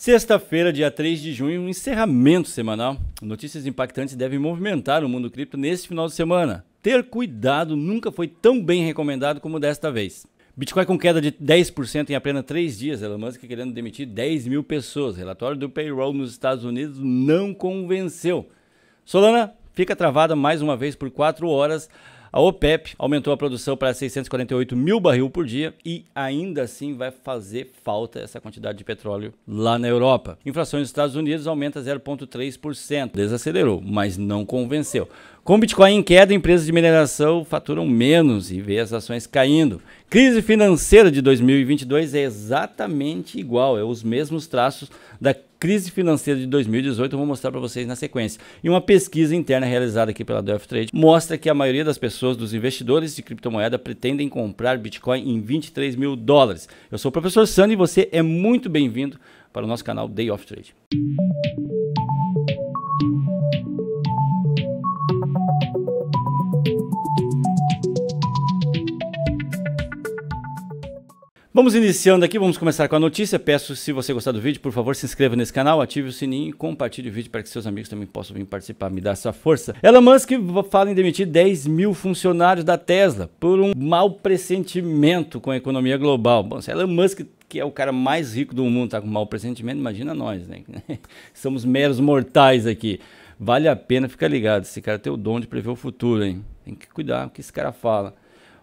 Sexta-feira, dia 3 de junho, um encerramento semanal. Notícias impactantes devem movimentar o mundo cripto neste final de semana. Ter cuidado nunca foi tão bem recomendado como desta vez. Bitcoin com queda de 10% em apenas 3 dias, Elon Musk querendo demitir 10 mil pessoas. Relatório do payroll nos Estados Unidos não convenceu. Solana fica travada mais uma vez por 4 horas a OPEP aumentou a produção para 648 mil barril por dia e ainda assim vai fazer falta essa quantidade de petróleo lá na Europa. Inflação nos Estados Unidos aumenta 0,3%. Desacelerou, mas não convenceu. Com Bitcoin em queda, empresas de mineração faturam menos e vê as ações caindo. Crise financeira de 2022 é exatamente igual, é os mesmos traços da crise financeira de 2018, eu vou mostrar para vocês na sequência. E uma pesquisa interna realizada aqui pela Delphi Trade mostra que a maioria das pessoas, dos investidores de criptomoeda, pretendem comprar Bitcoin em 23 mil dólares. Eu sou o professor Sandy e você é muito bem-vindo para o nosso canal Day of Trade. Vamos iniciando aqui, vamos começar com a notícia. Peço, se você gostar do vídeo, por favor, se inscreva nesse canal, ative o sininho e compartilhe o vídeo para que seus amigos também possam vir participar, me dar essa força. Elon Musk fala em demitir 10 mil funcionários da Tesla por um mau pressentimento com a economia global. Bom, se Elon Musk que é o cara mais rico do mundo, tá com mau pressentimento, imagina nós, né? Somos meros mortais aqui. Vale a pena ficar ligado, esse cara tem o dom de prever o futuro, hein? Tem que cuidar com o que esse cara fala.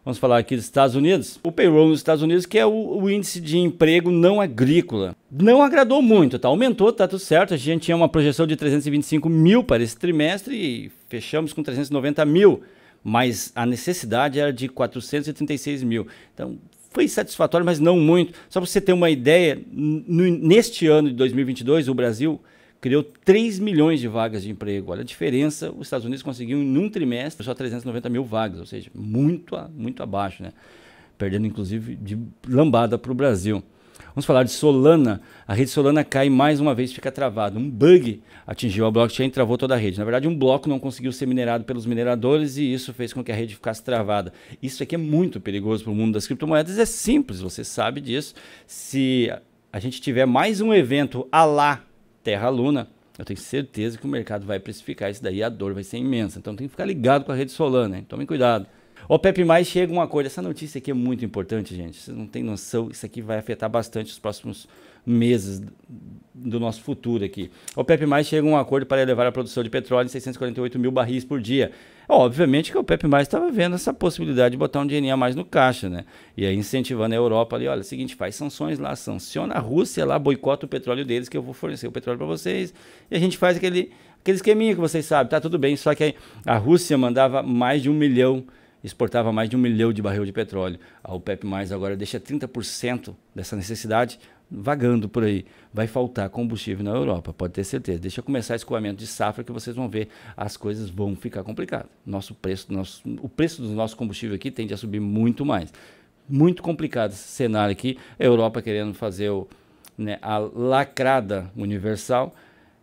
Vamos falar aqui dos Estados Unidos. O payroll nos Estados Unidos, que é o, o índice de emprego não agrícola. Não agradou muito, tá? Aumentou, tá tudo certo. A gente tinha uma projeção de 325 mil para esse trimestre e fechamos com 390 mil. Mas a necessidade era de 436 mil. Então, foi satisfatório, mas não muito. Só para você ter uma ideia, neste ano de 2022, o Brasil criou 3 milhões de vagas de emprego. Olha a diferença, os Estados Unidos conseguiu em um trimestre só 390 mil vagas, ou seja, muito, muito abaixo, né? perdendo inclusive de lambada para o Brasil. Vamos falar de Solana. A rede Solana cai mais uma vez, fica travada. Um bug atingiu a blockchain e travou toda a rede. Na verdade, um bloco não conseguiu ser minerado pelos mineradores e isso fez com que a rede ficasse travada. Isso aqui é muito perigoso para o mundo das criptomoedas. É simples, você sabe disso. Se a gente tiver mais um evento a lá Terra Luna, eu tenho certeza que o mercado vai precificar isso daí, a dor vai ser imensa. Então tem que ficar ligado com a rede Solana, né? hein? Tomem cuidado. O mais chega uma coisa, essa notícia aqui é muito importante, gente. Vocês não têm noção, isso aqui vai afetar bastante os próximos meses do nosso futuro aqui. O OPEP+, chega a um acordo para elevar a produção de petróleo em 648 mil barris por dia. É, obviamente que o OPEP+, estava vendo essa possibilidade de botar um dinheirinho a mais no caixa, né? E aí incentivando a Europa ali, olha, é o seguinte, faz sanções lá, sanciona a Rússia lá, boicota o petróleo deles, que eu vou fornecer o petróleo para vocês. E a gente faz aquele, aquele esqueminha que vocês sabem, tá tudo bem. Só que a Rússia mandava mais de um milhão exportava mais de um milhão de barril de petróleo. A OPEP mais agora deixa 30% dessa necessidade vagando por aí. Vai faltar combustível na Europa, pode ter certeza. Deixa começar escoamento de safra que vocês vão ver, as coisas vão ficar complicadas. Nosso preço, nosso, o preço do nosso combustível aqui tende a subir muito mais. Muito complicado esse cenário aqui. A Europa querendo fazer o, né, a lacrada universal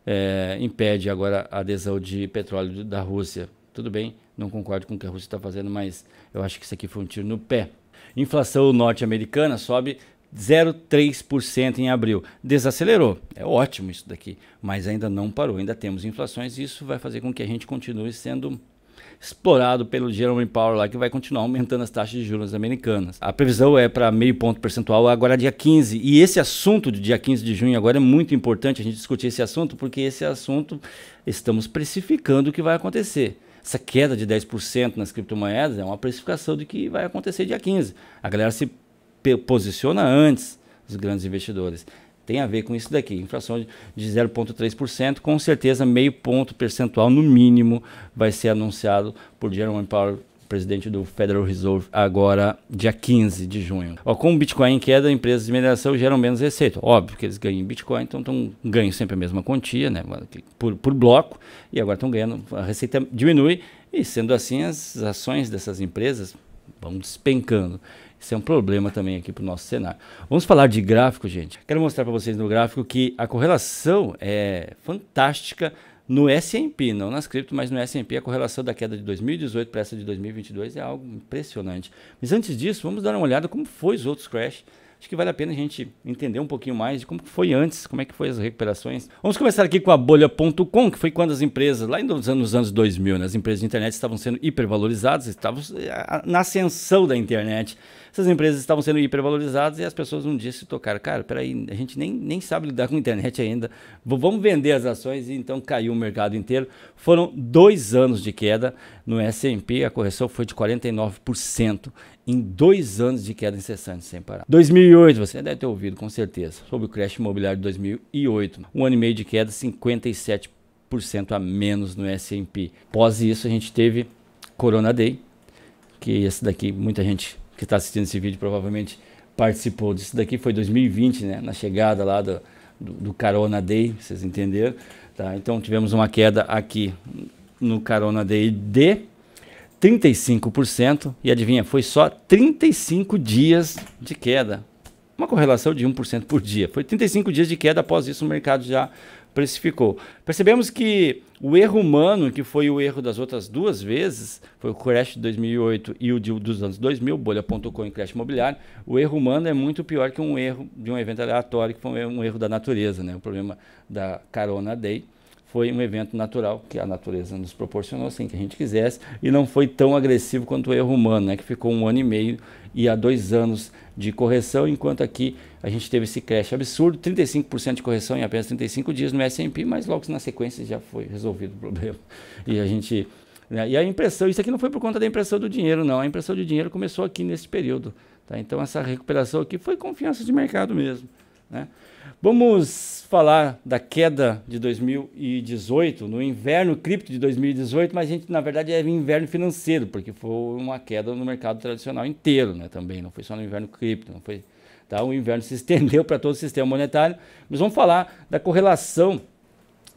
é, impede agora a adesão de petróleo da Rússia tudo bem, não concordo com o que a Rússia está fazendo, mas eu acho que isso aqui foi um tiro no pé. Inflação norte-americana sobe 0,3% em abril. Desacelerou. É ótimo isso daqui, mas ainda não parou. Ainda temos inflações e isso vai fazer com que a gente continue sendo explorado pelo Jerome Powell lá, que vai continuar aumentando as taxas de juros americanas. A previsão é para meio ponto percentual agora dia 15. E esse assunto do dia 15 de junho agora é muito importante a gente discutir esse assunto, porque esse assunto estamos precificando o que vai acontecer. Essa queda de 10% nas criptomoedas é uma precificação de que vai acontecer dia 15. A galera se posiciona antes, dos grandes investidores. Tem a ver com isso daqui. Inflação de 0,3%, com certeza meio ponto percentual no mínimo vai ser anunciado por Jerome Powell presidente do Federal Reserve, agora dia 15 de junho. Ó, com o Bitcoin em queda, empresas de mineração geram menos receita. Óbvio que eles ganham em Bitcoin, então ganham sempre a mesma quantia, né? Por, por bloco, e agora estão ganhando, a receita diminui, e sendo assim, as ações dessas empresas vão despencando. Isso é um problema também aqui para o nosso cenário. Vamos falar de gráfico, gente. Quero mostrar para vocês no gráfico que a correlação é fantástica no S&P, não nas cripto, mas no S&P, a correlação da queda de 2018 para essa de 2022 é algo impressionante. Mas antes disso, vamos dar uma olhada como foi os outros crashes acho que vale a pena a gente entender um pouquinho mais de como foi antes, como é que foi as recuperações. Vamos começar aqui com a bolha.com, que foi quando as empresas, lá nos anos, anos 2000, né, as empresas de internet estavam sendo hipervalorizadas, estavam eh, na ascensão da internet. Essas empresas estavam sendo hipervalorizadas e as pessoas um dia se tocaram, cara, peraí, a gente nem, nem sabe lidar com a internet ainda, vamos vender as ações e então caiu o mercado inteiro. Foram dois anos de queda no S&P, a correção foi de 49% em dois anos de queda incessante sem parar. 2008, você deve ter ouvido com certeza, sobre o crash imobiliário de 2008. Um ano e meio de queda, 57% a menos no S&P. Após isso, a gente teve Corona Day, que esse daqui, muita gente que está assistindo esse vídeo provavelmente participou disso daqui, foi 2020, né? na chegada lá do, do, do Corona Day, vocês entenderam? Tá? Então tivemos uma queda aqui no Corona Day de 35%, e adivinha, foi só 35 dias de queda. Uma correlação de 1% por dia. Foi 35 dias de queda, após isso o mercado já precificou. Percebemos que o erro humano, que foi o erro das outras duas vezes, foi o crash de 2008 e o de, dos anos 2000, bolha.com e crash imobiliário, o erro humano é muito pior que um erro de um evento aleatório, que foi um erro da natureza, né? o problema da carona day foi um evento natural que a natureza nos proporcionou sem assim que a gente quisesse e não foi tão agressivo quanto o erro humano, né, que ficou um ano e meio e há dois anos de correção, enquanto aqui a gente teve esse crash absurdo, 35% de correção em apenas 35 dias no S&P, mas logo na sequência já foi resolvido o problema e a gente né, e a impressão, isso aqui não foi por conta da impressão do dinheiro, não. A impressão de dinheiro começou aqui nesse período. Tá? Então, essa recuperação aqui foi confiança de mercado mesmo. Né? Vamos falar da queda de 2018, no inverno cripto de 2018, mas a gente, na verdade, é inverno financeiro, porque foi uma queda no mercado tradicional inteiro né, também, não foi só no inverno cripto, não foi, tá? o inverno se estendeu para todo o sistema monetário. Mas vamos falar da correlação,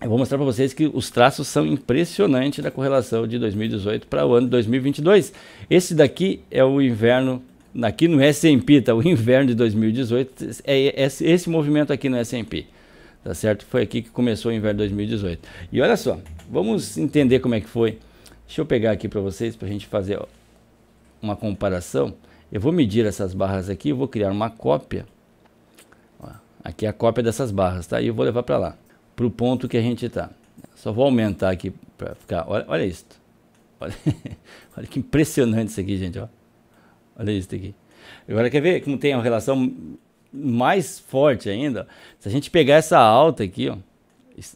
eu vou mostrar para vocês que os traços são impressionantes da correlação de 2018 para o ano 2022. Esse daqui é o inverno aqui no S&P, tá? O inverno de 2018 é, é esse movimento aqui no S&P, tá certo? Foi aqui que começou o inverno de 2018. E olha só, vamos entender como é que foi. Deixa eu pegar aqui para vocês para a gente fazer uma comparação. Eu vou medir essas barras aqui, eu vou criar uma cópia. aqui é a cópia dessas barras, tá? E eu vou levar para lá, para o ponto que a gente está. Só vou aumentar aqui para ficar. Olha, olha isso. Olha, olha que impressionante isso aqui, gente. Ó. Olha isso daqui. Agora quer ver como tem uma relação mais forte ainda? Se a gente pegar essa alta aqui, ó,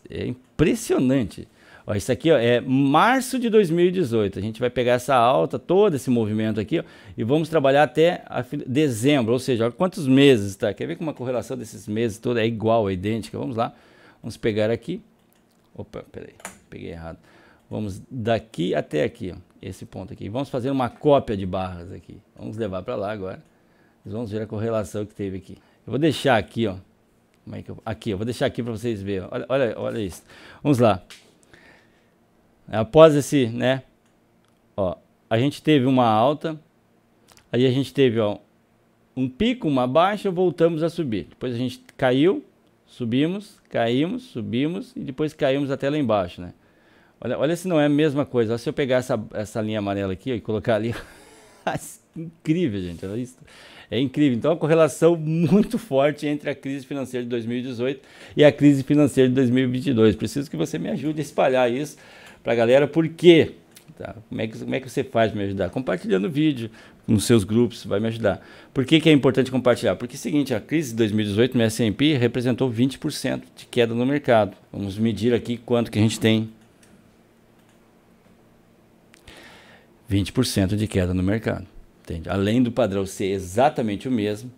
é impressionante. Ó, isso aqui ó, é março de 2018. A gente vai pegar essa alta, todo esse movimento aqui, ó, e vamos trabalhar até dezembro, ou seja, quantos meses, está? Quer ver como a correlação desses meses toda é igual, é idêntica? Vamos lá, vamos pegar aqui. Opa, peraí, peguei errado. Vamos daqui até aqui, ó esse ponto aqui. Vamos fazer uma cópia de barras aqui. Vamos levar para lá agora. Vamos ver a correlação que teve aqui. Eu vou deixar aqui, ó. Como é que eu... Aqui, eu vou deixar aqui para vocês verem. Olha, olha, olha isso. Vamos lá. Após esse, né? Ó, a gente teve uma alta. Aí a gente teve, ó, um pico, uma baixa, voltamos a subir. Depois a gente caiu, subimos, caímos, subimos e depois caímos até lá embaixo, né? Olha, olha se não é a mesma coisa. Olha se eu pegar essa, essa linha amarela aqui ó, e colocar ali. incrível, gente. Olha isso. É incrível. Então, há é uma correlação muito forte entre a crise financeira de 2018 e a crise financeira de 2022. Preciso que você me ajude a espalhar isso para a galera. Por quê? Tá? Como, é que, como é que você faz para me ajudar? Compartilhando o vídeo nos seus grupos vai me ajudar. Por que, que é importante compartilhar? Porque é o seguinte, a crise de 2018 no S&P representou 20% de queda no mercado. Vamos medir aqui quanto que a gente tem 20% de queda no mercado. Entende? Além do padrão ser exatamente o mesmo,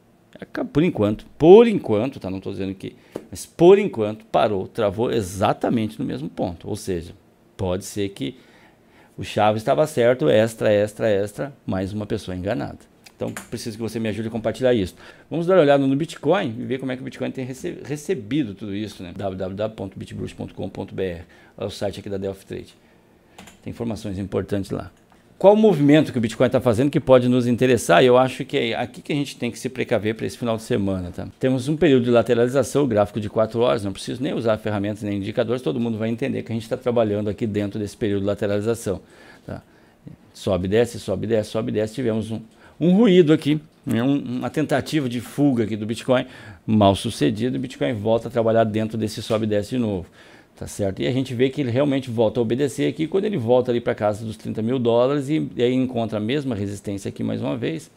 por enquanto, por enquanto, tá? Não estou dizendo que, mas por enquanto parou, travou exatamente no mesmo ponto. Ou seja, pode ser que o Chaves estava certo, extra, extra, extra, mais uma pessoa enganada. Então preciso que você me ajude a compartilhar isso. Vamos dar uma olhada no Bitcoin e ver como é que o Bitcoin tem rece recebido tudo isso, né? www.bitbrush.com.br, é o site aqui da Delphi Trade. Tem informações importantes lá qual o movimento que o Bitcoin está fazendo que pode nos interessar? Eu acho que é aqui que a gente tem que se precaver para esse final de semana. Tá? Temos um período de lateralização, gráfico de 4 horas, não preciso nem usar ferramentas nem indicadores, todo mundo vai entender que a gente está trabalhando aqui dentro desse período de lateralização. Tá? Sobe, desce, sobe, desce, sobe, desce. Tivemos um, um ruído aqui, né? um, uma tentativa de fuga aqui do Bitcoin, mal sucedido, o Bitcoin volta a trabalhar dentro desse sobe e desce de novo. Tá certo? E a gente vê que ele realmente volta a obedecer aqui. Quando ele volta ali para casa dos 30 mil dólares e, e, aí encontra a mesma resistência aqui mais uma vez,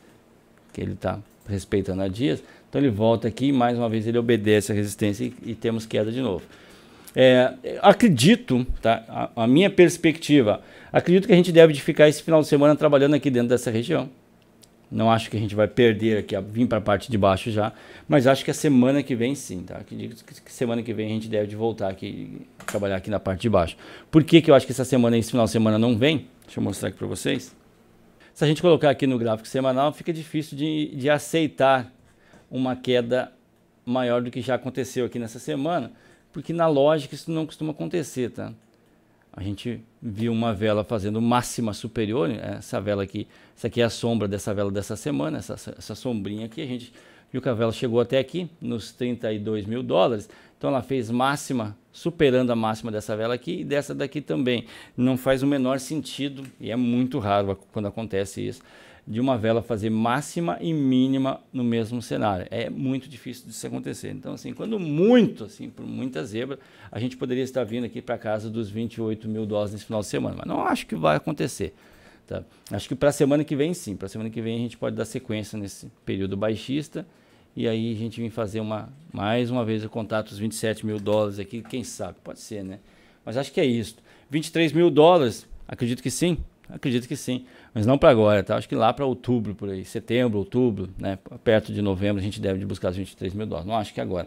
que ele está respeitando a dias. Então ele volta aqui e mais uma vez ele obedece a resistência e, e temos queda de novo. É, acredito, tá? A, a minha perspectiva, acredito que a gente deve ficar esse final de semana trabalhando aqui dentro dessa região. Não acho que a gente vai perder aqui, vim para a parte de baixo já, mas acho que a semana que vem sim, tá? Acredito que semana que vem a gente deve voltar aqui, trabalhar aqui na parte de baixo. Por que, que eu acho que essa semana, esse final de semana não vem? Deixa eu mostrar aqui para vocês. Se a gente colocar aqui no gráfico semanal, fica difícil de, de aceitar uma queda maior do que já aconteceu aqui nessa semana, porque na lógica isso não costuma acontecer, tá? a gente viu uma vela fazendo máxima superior, né? essa vela aqui, essa aqui é a sombra dessa vela dessa semana, essa, essa sombrinha aqui, a gente viu que a vela chegou até aqui, nos 32 mil dólares, então ela fez máxima, superando a máxima dessa vela aqui e dessa daqui também. Não faz o menor sentido, e é muito raro quando acontece isso, de uma vela fazer máxima e mínima no mesmo cenário. É muito difícil disso acontecer. Então, assim, quando muito, assim, por muita zebra, a gente poderia estar vindo aqui para casa dos 28 mil doses nesse final de semana, mas não acho que vai acontecer. Tá? Acho que para a semana que vem, sim. Para a semana que vem a gente pode dar sequência nesse período baixista e aí a gente vem fazer uma, mais uma vez o contato dos 27 mil dólares aqui, quem sabe, pode ser, né? Mas acho que é isso. 23 mil dólares, acredito que sim, Acredito que sim, mas não para agora, tá? Acho que lá para outubro, por aí, setembro, outubro, né? Perto de novembro, a gente deve buscar os 23 mil dólares. Não acho que agora.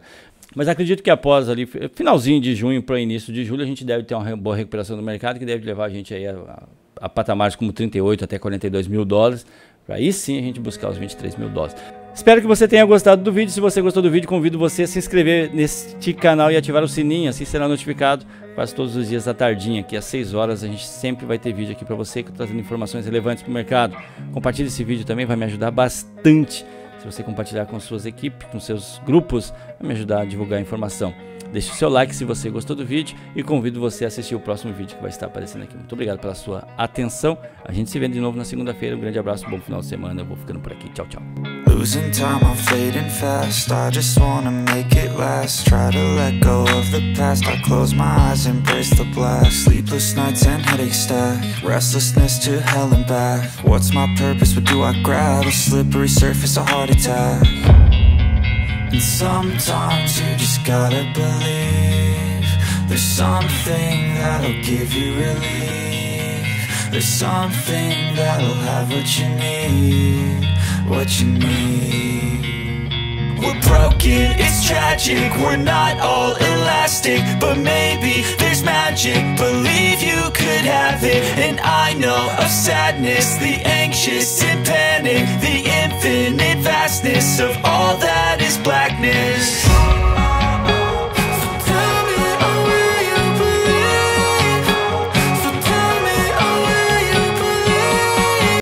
Mas acredito que após ali, finalzinho de junho para início de julho, a gente deve ter uma boa recuperação do mercado, que deve levar a gente aí a, a, a patamares como 38 até 42 mil dólares. Para aí sim a gente buscar os 23 mil dólares. Espero que você tenha gostado do vídeo. Se você gostou do vídeo, convido você a se inscrever neste canal e ativar o sininho, assim será notificado quase todos os dias da tardinha, aqui às 6 horas a gente sempre vai ter vídeo aqui para você tá trazendo informações relevantes para o mercado. Compartilhe esse vídeo também, vai me ajudar bastante. Se você compartilhar com suas equipes, com seus grupos, vai me ajudar a divulgar a informação. Deixe o seu like se você gostou do vídeo e convido você a assistir o próximo vídeo que vai estar aparecendo aqui. Muito obrigado pela sua atenção. A gente se vê de novo na segunda-feira. Um grande abraço, bom final de semana. Eu vou ficando por aqui. Tchau, tchau. Losing time, I'm fading fast I just wanna make it last Try to let go of the past I close my eyes, embrace the blast. Sleepless nights and headaches stack Restlessness to hell and back What's my purpose, what do I grab? A slippery surface, a heart attack And sometimes you just gotta believe There's something that'll give you relief There's something that'll have what you need what you need We're broken, it's tragic We're not all elastic But maybe there's magic Believe you could have it And I know of sadness The anxious and panic The infinite vastness Of all that is blackness